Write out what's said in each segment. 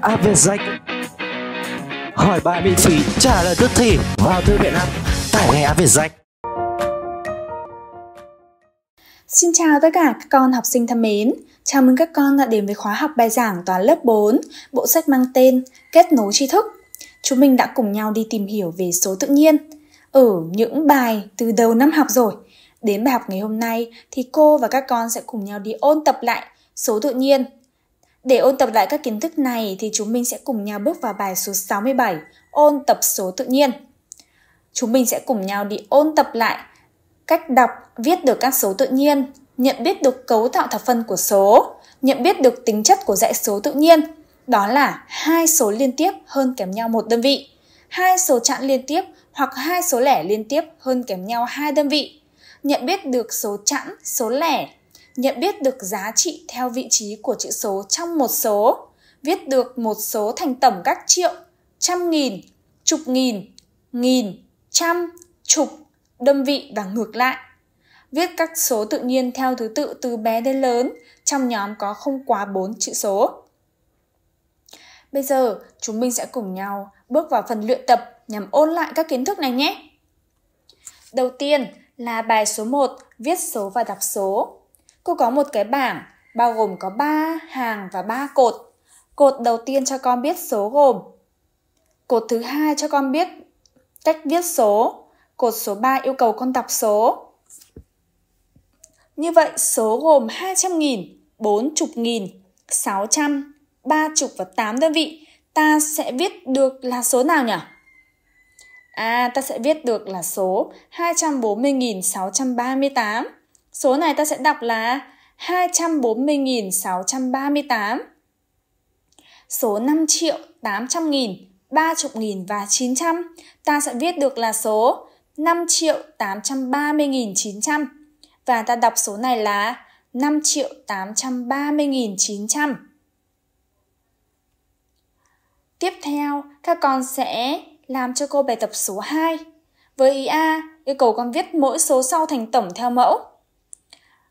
Áp về danh hỏi bài miễn phí trả lời tức thì vào thư viện app tải ngay Áp về danh Xin chào tất cả các con học sinh thân mến. Chào mừng các con đã đến với khóa học bài giảng toán lớp 4, bộ sách mang tên Kết nối tri thức. Chúng mình đã cùng nhau đi tìm hiểu về số tự nhiên ở những bài từ đầu năm học rồi. Đến bài học ngày hôm nay thì cô và các con sẽ cùng nhau đi ôn tập lại số tự nhiên để ôn tập lại các kiến thức này thì chúng mình sẽ cùng nhau bước vào bài số 67, ôn tập số tự nhiên. Chúng mình sẽ cùng nhau đi ôn tập lại cách đọc, viết được các số tự nhiên, nhận biết được cấu tạo thập phân của số, nhận biết được tính chất của dãy số tự nhiên, đó là hai số liên tiếp hơn kém nhau một đơn vị, hai số chẵn liên tiếp hoặc hai số lẻ liên tiếp hơn kém nhau hai đơn vị. Nhận biết được số chẵn, số lẻ nhận biết được giá trị theo vị trí của chữ số trong một số, viết được một số thành tổng các triệu, trăm nghìn, chục nghìn, nghìn, trăm, chục, đơn vị và ngược lại. Viết các số tự nhiên theo thứ tự từ bé đến lớn, trong nhóm có không quá 4 chữ số. Bây giờ, chúng mình sẽ cùng nhau bước vào phần luyện tập nhằm ôn lại các kiến thức này nhé. Đầu tiên là bài số 1, viết số và đọc số. Cô có một cái bảng bao gồm có 3 hàng và 3 cột. Cột đầu tiên cho con biết số gồm. Cột thứ hai cho con biết cách viết số. Cột số 3 yêu cầu con đọc số. Như vậy số gồm 200.000, 40.000, 600, 30 và 8 đơn vị. Ta sẽ viết được là số nào nhỉ? À, ta sẽ viết được là số 240.638. Số này ta sẽ đọc là 240.638. Số 5 triệu 800 nghìn, 30 nghìn và 900 ta sẽ viết được là số 5 triệu 830 nghìn 900 và ta đọc số này là 5 triệu 830 nghìn 900. Tiếp theo, các con sẽ làm cho cô bài tập số 2. Với ý A, yêu cầu con viết mỗi số sau thành tổng theo mẫu.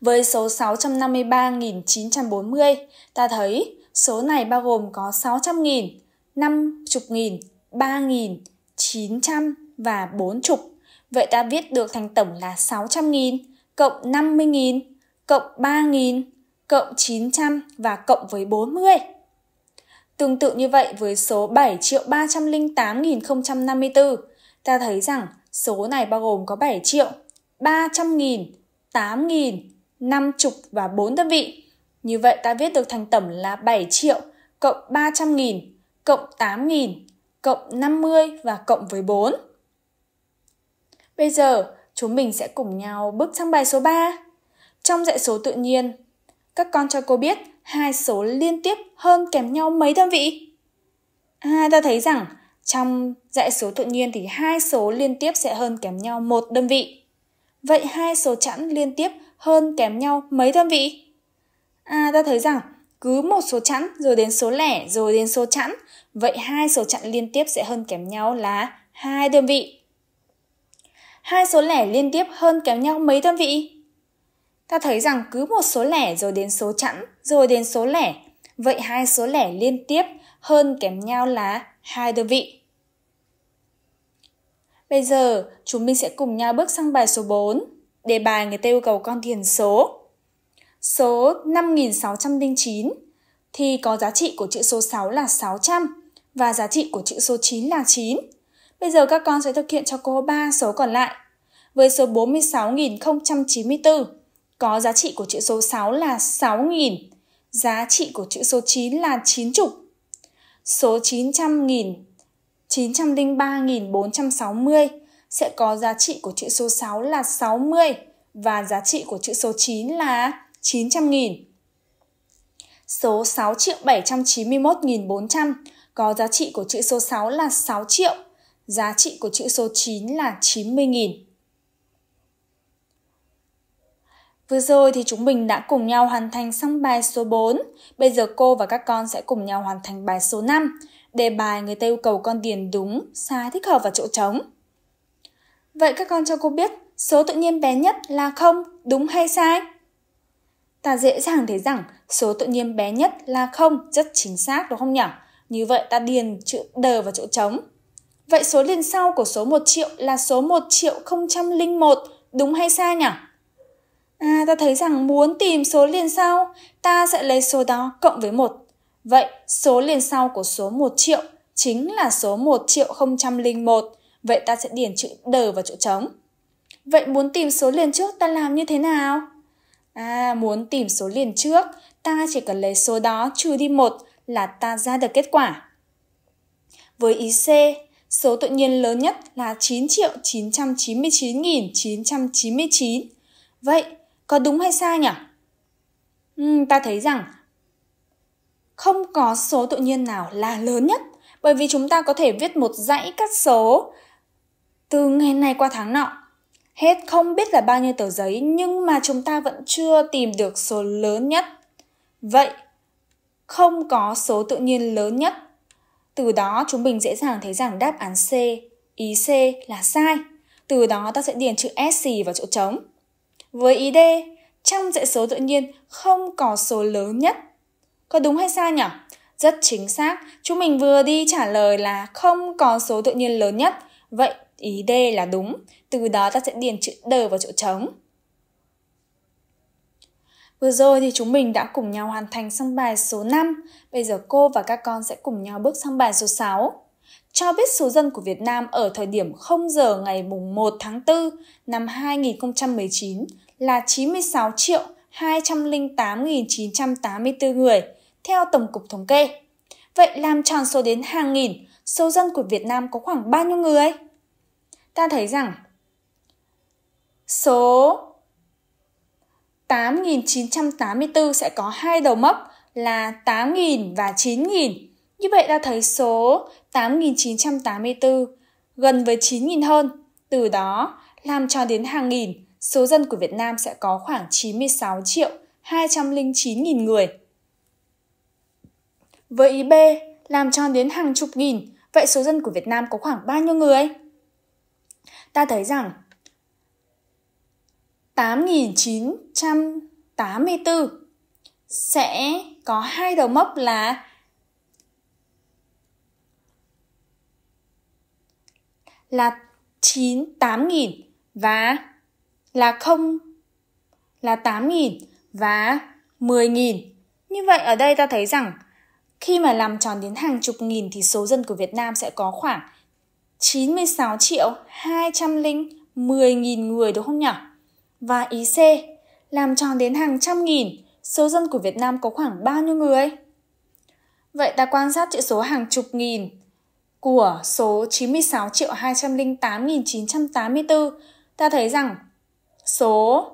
Với số 653.940, ta thấy số này bao gồm có 600.000, 50.000, 3.000, 900 và 40. Vậy ta viết được thành tổng là 600.000 cộng 50.000 cộng 3.000 cộng 900 và cộng với 40. Tương tự như vậy với số 7 triệu 308.054, ta thấy rằng số này bao gồm có 7 triệu, 300 nghìn, 8 nghìn, chục và 4 đơn vị. Như vậy ta viết được thành tổng là 7 triệu cộng 300 nghìn cộng 8 nghìn cộng 50 và cộng với 4. Bây giờ chúng mình sẽ cùng nhau bước sang bài số 3. Trong dãy số tự nhiên, các con cho cô biết hai số liên tiếp hơn kèm nhau mấy đơn vị? À, ta thấy rằng trong dãy số tự nhiên thì hai số liên tiếp sẽ hơn kém nhau một đơn vị. Vậy hai số chẵn liên tiếp hơn kém nhau mấy đơn vị? À, ta thấy rằng cứ một số chẵn rồi đến số lẻ rồi đến số chẵn, vậy hai số chẵn liên tiếp sẽ hơn kém nhau là hai đơn vị. Hai số lẻ liên tiếp hơn kém nhau mấy đơn vị? Ta thấy rằng cứ một số lẻ rồi đến số chẵn rồi đến số lẻ, vậy hai số lẻ liên tiếp hơn kém nhau là hai đơn vị. Bây giờ, chúng mình sẽ cùng nhau bước sang bài số 4. Đề bài người ta yêu cầu con thiền số. Số 5609 thì có giá trị của chữ số 6 là 600 và giá trị của chữ số 9 là 9. Bây giờ các con sẽ thực hiện cho cô ba số còn lại. Với số 46.094 có giá trị của chữ số 6 là 6.000, giá trị của chữ số 9 là 9 chục. Số 900.000 903.460 sẽ có giá trị của chữ số 6 là 60 và giá trị của chữ số 9 là 900 nghìn. Số 6 triệu 791 nghìn 400 có giá trị của chữ số 6 là 6 triệu, giá trị của chữ số 9 là 90 nghìn. Vừa rồi thì chúng mình đã cùng nhau hoàn thành xong bài số 4. Bây giờ cô và các con sẽ cùng nhau hoàn thành bài số 5. Đề bài người ta yêu cầu con điền đúng, sai, thích hợp và chỗ trống. Vậy các con cho cô biết số tự nhiên bé nhất là không, đúng hay sai? Ta dễ dàng thấy rằng số tự nhiên bé nhất là không rất chính xác đúng không nhỉ? Như vậy ta điền chữ đờ vào chỗ trống. Vậy số liền sau của số 1 triệu là số 1 triệu 001, đúng hay sai nhỉ? À, ta thấy rằng muốn tìm số liền sau, ta sẽ lấy số đó cộng với 1. Vậy số liền sau của số 1 triệu chính là số 1 triệu 001 Vậy ta sẽ điền chữ đờ vào chỗ trống. Vậy muốn tìm số liền trước ta làm như thế nào? À, muốn tìm số liền trước, ta chỉ cần lấy số đó trừ đi một là ta ra được kết quả. Với ý C, số tự nhiên lớn nhất là 9 triệu 999.999. Vậy, có đúng hay sai nhỉ? Ừ, ta thấy rằng không có số tự nhiên nào là lớn nhất bởi vì chúng ta có thể viết một dãy các số từ ngày này qua tháng nọ. Hết không biết là bao nhiêu tờ giấy nhưng mà chúng ta vẫn chưa tìm được số lớn nhất. Vậy, không có số tự nhiên lớn nhất. Từ đó chúng mình dễ dàng thấy rằng đáp án C, ý C là sai. Từ đó ta sẽ điền chữ S vào chỗ trống. Với ý D, trong dãy số tự nhiên không có số lớn nhất. Có đúng hay sai nhỉ? Rất chính xác, chúng mình vừa đi trả lời là không có số tự nhiên lớn nhất. Vậy Ý D là đúng, từ đó ta sẽ điền chữ đờ vào chỗ trống. Vừa rồi thì chúng mình đã cùng nhau hoàn thành xong bài số 5. Bây giờ cô và các con sẽ cùng nhau bước sang bài số 6. Cho biết số dân của Việt Nam ở thời điểm 0 giờ ngày mùng 1 tháng 4 năm 2019 là 96 triệu 208.984 người theo Tổng cục Thống kê. Vậy làm tròn số đến hàng nghìn, số dân của Việt Nam có khoảng bao nhiêu người? ta thấy rằng số 8984 sẽ có hai đầu mốc là 8.000 và 9.000. Như vậy ta thấy số 8984 gần với 9.000 hơn. Từ đó, làm cho đến hàng nghìn, số dân của Việt Nam sẽ có khoảng 96 triệu 209.000 người. Với ý B, làm cho đến hàng chục nghìn, vậy số dân của Việt Nam có khoảng bao nhiêu người? ta thấy rằng 8984 sẽ có hai đầu mốc là là 9 8.000 và là không là 8.000 và 10.000. Như vậy ở đây ta thấy rằng khi mà làm tròn đến hàng chục nghìn thì số dân của Việt Nam sẽ có khoảng 96 triệu 210.000 người đúng không nhỉ? Và ý C, làm tròn đến hàng trăm nghìn, số dân của Việt Nam có khoảng bao nhiêu người? Vậy ta quan sát chữ số hàng chục nghìn của số 96 triệu 208.984, ta thấy rằng số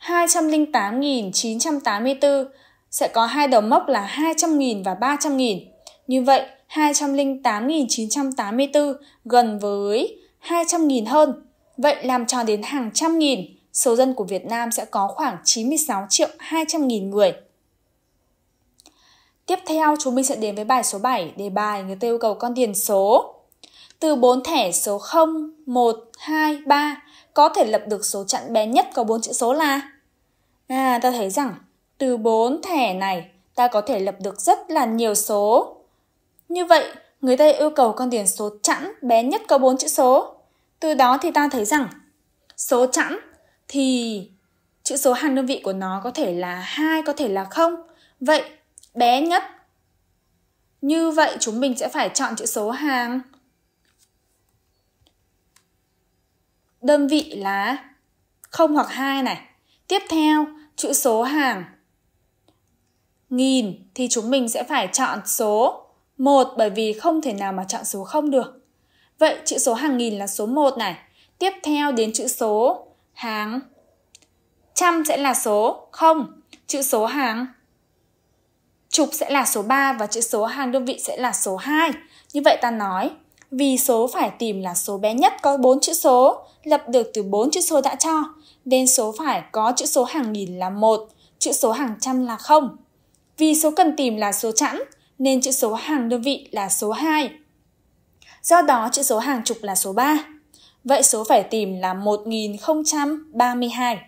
208.984 sẽ có hai đầu mốc là 200.000 và 300.000. Như vậy, 208.984, gần với 200.000 hơn. Vậy làm tròn đến hàng trăm nghìn, số dân của Việt Nam sẽ có khoảng 96 triệu 200 nghìn người. Tiếp theo chúng mình sẽ đến với bài số 7, đề bài người ta yêu cầu con tiền số. Từ 4 thẻ số 0, 1, 2, 3 có thể lập được số chặn bé nhất có 4 chữ số là À, ta thấy rằng từ 4 thẻ này ta có thể lập được rất là nhiều số như vậy, người ta yêu cầu con điền số chẵn bé nhất có 4 chữ số. Từ đó thì ta thấy rằng số chẵn thì chữ số hàng đơn vị của nó có thể là hai có thể là không Vậy bé nhất như vậy chúng mình sẽ phải chọn chữ số hàng đơn vị là không hoặc hai này. Tiếp theo, chữ số hàng nghìn thì chúng mình sẽ phải chọn số một bởi vì không thể nào mà chọn số 0 được. Vậy chữ số hàng nghìn là số 1 này. Tiếp theo đến chữ số hàng trăm sẽ là số 0. Chữ số hàng chục sẽ là số 3 và chữ số hàng đơn vị sẽ là số 2. Như vậy ta nói vì số phải tìm là số bé nhất có 4 chữ số, lập được từ 4 chữ số đã cho, nên số phải có chữ số hàng nghìn là 1, chữ số hàng trăm là 0. Vì số cần tìm là số chẵn, nên chữ số hàng đơn vị là số 2. Do đó chữ số hàng chục là số 3. Vậy số phải tìm là 1032.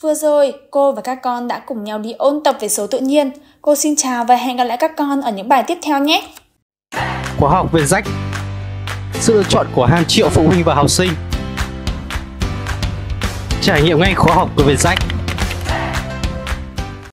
Vừa rồi, cô và các con đã cùng nhau đi ôn tập về số tự nhiên. Cô xin chào và hẹn gặp lại các con ở những bài tiếp theo nhé. Khóa học về rách Sự lựa chọn của hàng triệu phụ huynh và học sinh Trải nghiệm ngay khóa học của Việt Rách